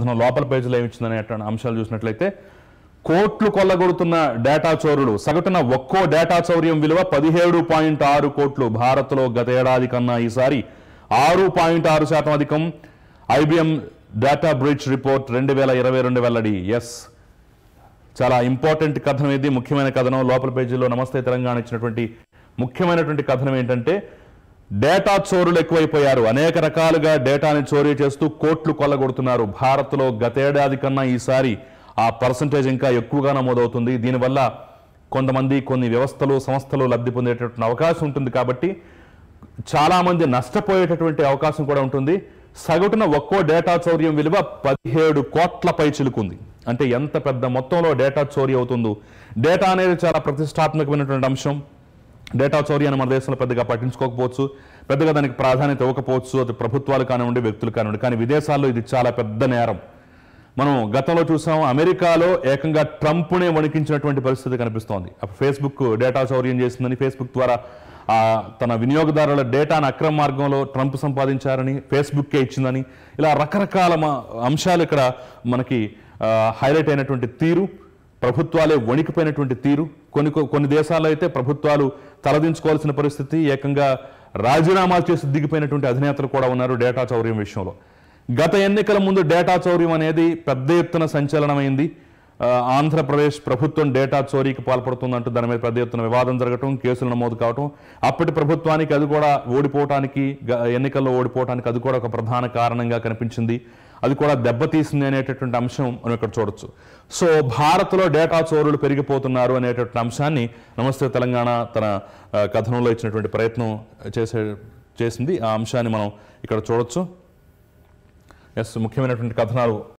దాని లోపల పేజీలో ఏమిచ్చిందనే అంశాలు చూసినట్లయితే కోట్లు కొల్లగొడుతున్న డేటా చోరులు సగటున ఒక్కో డేటా చౌర్యం విలువ పదిహేడు పాయింట్ ఆరు కోట్లు భారత్లో గత ఏడాది కన్నా ఈసారి ఆరు పాయింట్ ఆరు శాతం అధికం ఐబిఎం డేటా బ్రిడ్జ్ రిపోర్ట్ రెండు వేల ఇరవై రెండు వెల్లడి ఎస్ చాలా ఇంపార్టెంట్ కథనం ఇది ముఖ్యమైన కథనం లోపల పేజీలో నమస్తే తెలంగాణ ఇచ్చినటువంటి ముఖ్యమైనటువంటి కథనం ఏంటంటే డేటా చోరులు ఎక్కువైపోయారు అనేక రకాలుగా డేటాని చోరీ చేస్తూ కోట్లు కొల్లగొడుతున్నారు భారత్లో గతేడాది కన్నా ఈసారి ఆ పర్సంటేజ్ ఇంకా ఎక్కువగా నమోదవుతుంది దీనివల్ల కొంతమంది కొన్ని వ్యవస్థలు సంస్థలు లబ్ధి పొందేటటువంటి అవకాశం ఉంటుంది కాబట్టి చాలామంది నష్టపోయేటటువంటి అవకాశం కూడా ఉంటుంది సగటున ఒక్కో డేటా చౌర్యం విలువ పదిహేడు కోట్ల పై చిలుకుంది అంటే ఎంత పెద్ద మొత్తంలో డేటా చోరీ అవుతుందో డేటా అనేది చాలా ప్రతిష్టాత్మకమైనటువంటి అంశం డేటా చౌర్యాన్ని మన దేశంలో పెద్దగా పట్టించుకోకపోవచ్చు పెద్దగా దానికి ప్రాధాన్యత ఇవ్వకపోవచ్చు అది ప్రభుత్వాలు కానివ్వండి వ్యక్తులు కానివ్వండి కానీ విదేశాల్లో ఇది చాలా పెద్ద నేరం మనం గతంలో చూసాం అమెరికాలో ఏకంగా ట్రంప్నే వణికించినటువంటి పరిస్థితి కనిపిస్తోంది ఫేస్బుక్ డేటా చౌర్యం చేసిందని ఫేస్బుక్ ద్వారా తన వినియోగదారుల డేటాను అక్రమ మార్గంలో ట్రంప్ సంపాదించారని ఫేస్బుక్కే ఇచ్చిందని ఇలా రకరకాల అంశాలు ఇక్కడ మనకి హైలైట్ అయినటువంటి తీరు ప్రభుత్వాలే వణికిపోయినటువంటి తీరు కొన్ని కొన్ని దేశాల్లో అయితే ప్రభుత్వాలు తలదించుకోవాల్సిన పరిస్థితి ఏకంగా రాజీనామాలు చేసి దిగిపోయినటువంటి అధినేతలు కూడా ఉన్నారు డేటా చౌర్యం విషయంలో గత ఎన్నికల ముందు డేటా చౌర్యం అనేది పెద్ద ఎత్తున సంచలనమైంది ఆంధ్రప్రదేశ్ ప్రభుత్వం డేటా చోరీకి పాల్పడుతుందంటూ దాని మీద పెద్ద ఎత్తున వివాదం జరగటం కేసులు నమోదు కావటం అప్పటి ప్రభుత్వానికి అది కూడా ఓడిపోవటానికి ఎన్నికల్లో ఓడిపోవటానికి అది కూడా ఒక ప్రధాన కారణంగా కనిపించింది అది కూడా దెబ్బతీసింది అనేటటువంటి అంశం మనం ఇక్కడ చూడొచ్చు సో భారత్లో డేటా చోరులు పెరిగిపోతున్నారు అనేటటువంటి అంశాన్ని నమస్తే తెలంగాణ తన కథనంలో ఇచ్చినటువంటి ప్రయత్నం చేసే చేసింది ఆ అంశాన్ని మనం ఇక్కడ చూడొచ్చు ఎస్ ముఖ్యమైనటువంటి కథనాలు